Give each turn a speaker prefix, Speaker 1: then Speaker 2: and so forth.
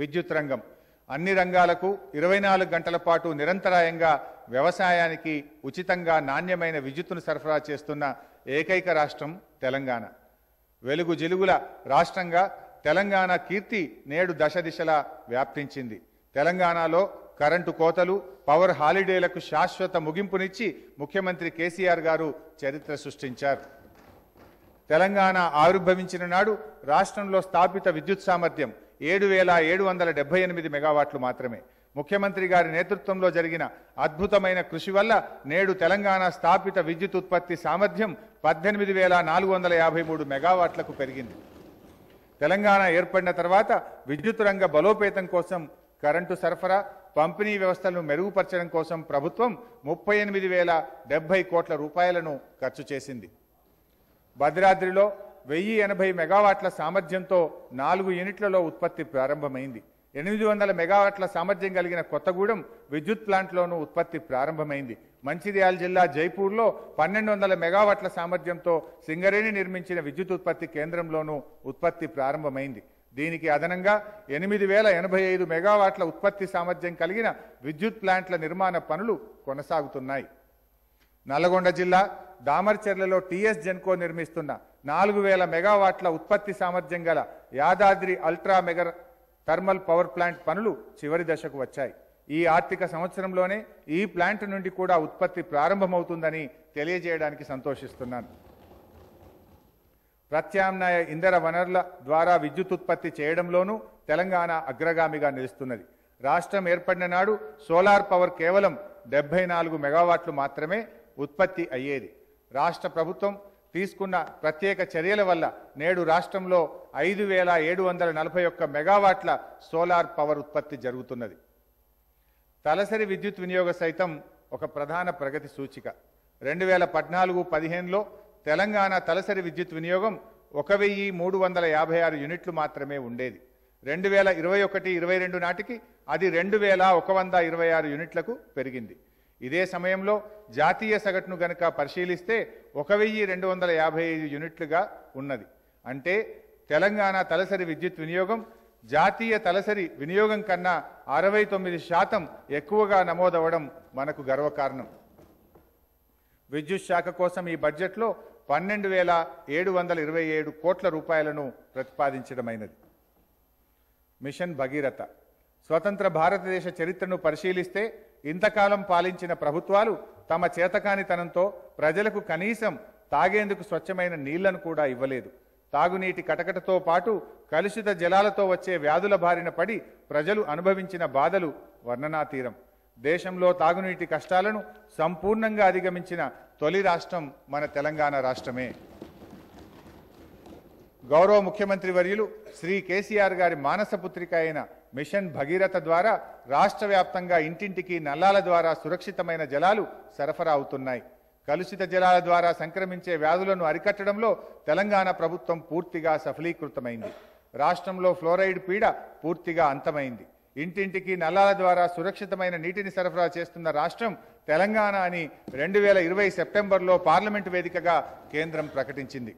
Speaker 1: విద్యుత్ రంగం అన్ని రంగాలకు ఇరవై గంటల పాటు నిరంతరాయంగా వ్యవసాయానికి ఉచితంగా నాణ్యమైన విద్యుత్తును సరఫరా చేస్తున్న ఏకైక రాష్ట్రం తెలంగాణ వెలుగు జిలుగుల రాష్ట్రంగా తెలంగాణ కీర్తి నేడు దశ దిశలా వ్యాప్తించింది తెలంగాణలో కరెంటు కోతలు పవర్ హాలిడేలకు శాశ్వత ముగింపునిచ్చి ముఖ్యమంత్రి కేసీఆర్ గారు చరిత్ర సృష్టించారు తెలంగాణ ఆవిర్భవించిన నాడు రాష్ట్రంలో స్థాపిత విద్యుత్ సామర్థ్యం ఏడు వేల ఏడు వందల డెబ్బై ఎనిమిది మెగావాట్లు మాత్రమే ముఖ్యమంత్రి గారి నేతృత్వంలో జరిగిన అద్భుతమైన కృషి వల్ల నేడు తెలంగాణ స్థాపిత విద్యుత్ ఉత్పత్తి సామర్థ్యం పద్దెనిమిది వేల నాలుగు వందల యాభై మూడు మెగావాట్లకు పెరిగింది తెలంగాణ ఏర్పడిన తర్వాత విద్యుత్ రంగ బలోపేతం కోసం కరెంటు సరఫరా పంపిణీ వ్యవస్థలను మెరుగుపరచడం కోసం ప్రభుత్వం ముప్పై ఎనిమిది వేల డెబ్బై కోట్ల రూపాయలను ఖర్చు చేసింది భద్రాద్రిలో వెయ్యి ఎనభై మెగావాట్ల సామర్థ్యంతో నాలుగు యూనిట్లలో ఉత్పత్తి ప్రారంభమైంది ఎనిమిది వందల మెగావాట్ల సామర్థ్యం కలిగిన కొత్తగూడెం విద్యుత్ ప్లాంట్లోనూ ఉత్పత్తి ప్రారంభమైంది మంచిర్యాల జిల్లా జైపూర్లో పన్నెండు వందల మెగావాట్ల సామర్థ్యంతో సింగరేణి నిర్మించిన విద్యుత్ ఉత్పత్తి కేంద్రంలోనూ ఉత్పత్తి ప్రారంభమైంది దీనికి అదనంగా ఎనిమిది వేల ఎనభై ఐదు మెగావాట్ల ఉత్పత్తి సామర్థ్యం కలిగిన విద్యుత్ ప్లాంట్ల నిర్మాణ పనులు కొనసాగుతున్నాయి నల్గొండ జిల్లా దామర్చెర్లలో టీఎస్ జెన్కో నిర్మిస్తున్న నాలుగు వేల మెగావాట్ల ఉత్పత్తి సామర్థ్యం గల Yadadri ultra mega thermal power plant పనులు చివరి దశకు వచ్చాయి ఈ ఆర్థిక సంవత్సరంలోనే ఈ ప్లాంట్ నుండి కూడా ఉత్పత్తి ప్రారంభమవుతుందని తెలియజేయడానికి సంతోషిస్తున్నాను ప్రత్యామ్నాయ ఇంధన వనరుల ద్వారా విద్యుత్ ఉత్పత్తి చేయడంలోనూ తెలంగాణ అగ్రగామిగా నిలుస్తున్నది రాష్ట్రం ఏర్పడిన నాడు సోలార్ పవర్ కేవలం డెబ్బై మెగావాట్లు మాత్రమే ఉత్పత్తి అయ్యేది రాష్ట్ర ప్రభుత్వం తీసుకున్న ప్రత్యేక చర్యల వల్ల నేడు రాష్ట్రంలో ఐదు వేల ఏడు వందల నలభై ఒక్క మెగావాట్ల సోలార్ పవర్ ఉత్పత్తి జరుగుతున్నది తలసరి విద్యుత్ వినియోగ సైతం ఒక ప్రధాన ప్రగతి సూచిక రెండు వేల పద్నాలుగు పదిహేనులో తెలంగాణ తలసరి విద్యుత్ వినియోగం ఒక వెయ్యి మూడు వందల యాభై ఆరు యూనిట్లు మాత్రమే ఉండేది రెండు వేల ఇరవై ఒకటి ఇరవై రెండు నాటికి అది రెండు వేల ఒక వంద ఇరవై ఆరు యూనిట్లకు పెరిగింది ఇదే సమయంలో జాతీయ సగటును గనక పరిశీలిస్తే ఒక వెయ్యి రెండు వందల యాభై ఐదు యూనిట్లుగా ఉన్నది అంటే తెలంగాణ తలసరి విద్యుత్ వినియోగం జాతీయ తలసరి వినియోగం కన్నా అరవై తొమ్మిది శాతం ఎక్కువగా నమోదవడం మనకు గర్వకారణం విద్యుత్ శాఖ కోసం ఈ బడ్జెట్లో పన్నెండు వేల ఏడు వందల ఇరవై ఏడు కోట్ల రూపాయలను ప్రతిపాదించడమైనది మిషన్ భగీరథ స్వతంత్ర భారతదేశ చరిత్రను పరిశీలిస్తే ఇంతకాలం పాలించిన ప్రభుత్వాలు తమ చేతకానితనంతో ప్రజలకు కనీసం తాగేందుకు స్వచ్ఛమైన నీళ్లను కూడా ఇవ్వలేదు తాగునీటి కటకటతో పాటు కలుషిత జలాలతో వచ్చే వ్యాధుల బారిన పడి ప్రజలు అనుభవించిన బాధలు వర్ణనాతీరం దేశంలో తాగునీటి కష్టాలను సంపూర్ణంగా అధిగమించిన తొలి రాష్ట్రం మన తెలంగాణ రాష్ట్రమే గౌరవ ముఖ్యమంత్రి వర్యులు శ్రీ కేసీఆర్ గారి మానసపుత్రిక అయిన మిషన్ భగీరథ ద్వారా రాష్ట్ర వ్యాప్తంగా ఇంటింటికి నల్లాల ద్వారా సురక్షితమైన జలాలు సరఫరా అవుతున్నాయి కలుషిత జలాల ద్వారా సంక్రమించే వ్యాధులను అరికట్టడంలో తెలంగాణ ప్రభుత్వం పూర్తిగా సఫలీకృతమైంది రాష్ట్రంలో ఫ్లోరైడ్ పీడ పూర్తిగా అంతమైంది ఇంటింటికి నల్లాల ద్వారా సురక్షితమైన నీటిని సరఫరా చేస్తున్న రాష్ట్రం తెలంగాణ అని రెండు వేల ఇరవై సెప్టెంబర్లో పార్లమెంటు వేదికగా కేంద్రం ప్రకటించింది